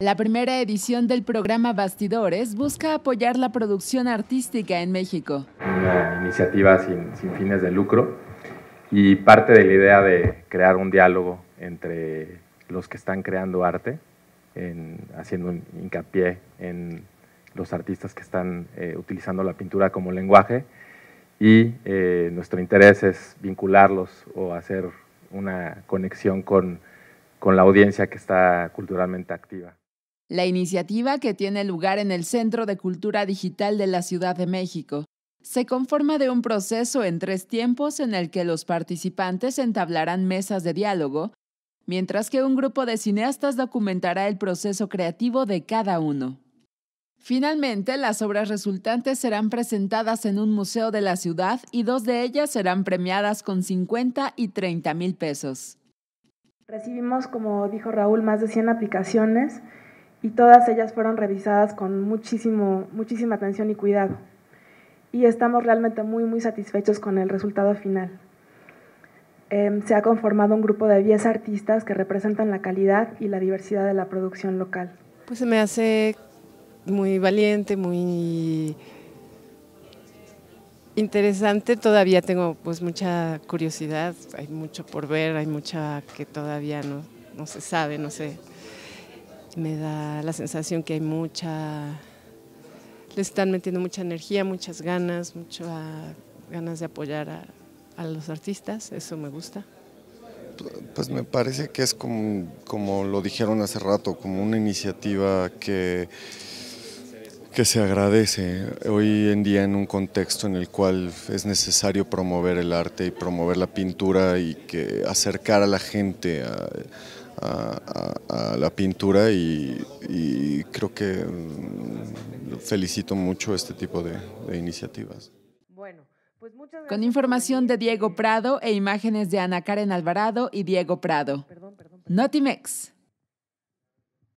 La primera edición del programa Bastidores busca apoyar la producción artística en México. Una iniciativa sin, fines de lucro y parte de la idea de crear un diálogo entre los que están creando arte, haciendo un hincapié en los artistas que están eh, utilizando la pintura como lenguaje y eh, nuestro interés es vincularlos o hacer una conexión con la audiencia que está culturalmente activa la iniciativa que tiene lugar en el Centro de Cultura Digital de la Ciudad de México. Se conforma de un proceso en tres tiempos en el que los participantes entablarán mesas de diálogo, mientras que un grupo de cineastas documentará el proceso creativo de cada uno. Finalmente, las obras resultantes serán presentadas en un museo de la ciudad y dos de ellas serán premiadas con 50 y 30 mil pesos. Recibimos, como dijo Raúl, más de 100 aplicaciones y todas ellas fueron revisadas con muchísimo, muchísima atención y cuidado. Y estamos realmente muy, muy satisfechos con el resultado final. Em, se ha conformado un grupo de 10 artistas que representan la calidad y la diversidad de la producción local. Pues se me hace muy valiente, muy interesante. Todavía tengo pues mucha curiosidad, hay mucho por ver, hay mucha que todavía no, no se sabe, no sé me da la sensación que hay mucha, le están metiendo mucha energía, muchas ganas, muchas ganas de apoyar a, los artistas, eso me gusta. Pues me parece que es como, como lo dijeron hace rato, como una iniciativa que, que se agradece hoy en día en un contexto en el cual es necesario promover el arte y promover la pintura y que acercar a la gente a, la pintura y, creo que mm, felicito mucho este tipo de, iniciativas. Pues Con información de Diego Prado e imágenes de Ana Karen Alvarado y Diego Prado. Notimex.